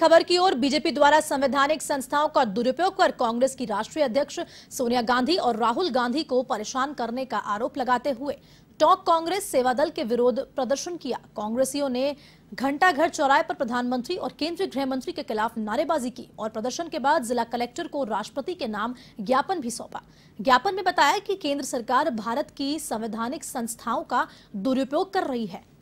बड़ी खबर की ओर बीजेपी द्वारा संवैधानिक संस्थाओं का दुरुपयोग कर कांग्रेस की राष्ट्रीय अध्यक्ष सोनिया गांधी और राहुल गांधी को परेशान करने का आरोप लगाते हुए टॉक कांग्रेस सेवा दल के विरोध प्रदर्शन किया कांग्रेसियों ने घंटा घर चौराहे पर प्रधानमंत्री और केंद्रीय गृह मंत्री के खिलाफ नारेबाजी की और प्रदर्शन के बाद जिला कलेक्टर को राष्ट्रपति के नाम ज्ञापन भी सौंपा ज्ञापन में बताया कि केंद्र सरकार भारत की संवैधानिक संस्थाओं का दुरुपयोग कर रही है